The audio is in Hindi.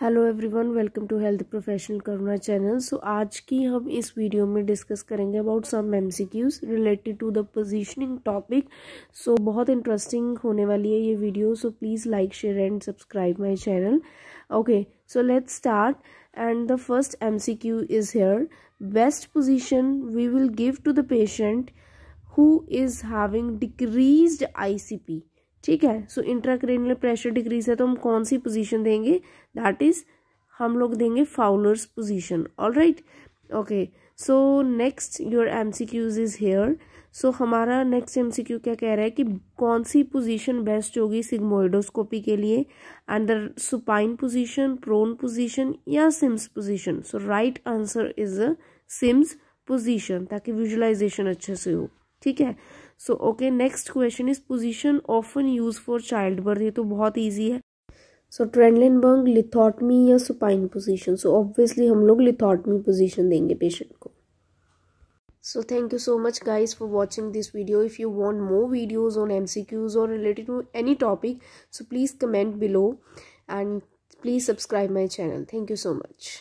hello everyone welcome to health professional Karuna channel so आज की हम इस वीडियो में डिस्कस करेंगे about some MCQs related to the positioning topic so बहुत इंटरेस्टिंग होने वाली है ये video so please like share and subscribe my channel okay so let's start and the first M is here best position we will give to the patient who is having decrease I C P ठीक है सो इंट्राक्रेनियल प्रेशर डिक्रीज है तो हम कौन सी पोजीशन देंगे दैट इज हम लोग देंगे Fowler's position all right okay so next your M C Qs is here so हमारा नेक्स्ट एम सी क्यू क्या कह रहा है कि कौन सी पोजीशन बेस्ट होगी सिग्मोइडोस्कोपी के लिए under supine position prone position या Sims position so right answer is Sims position ताकि विजुलाइजेशन अच्छे से हो ठीक है so okay next question is position often use for childbirth ये तो बहुत ईजी है सो ट्रेंडलिन बंग लिथॉटमी या सुपाइन पोजिशन सो ऑब्वियसली हम लोग लिथॉटमी पोजिशन देंगे पेशेंट को so thank you so much guys for watching this video if you want more videos on M C Qs और related to any topic so please comment below and please subscribe my channel thank you so much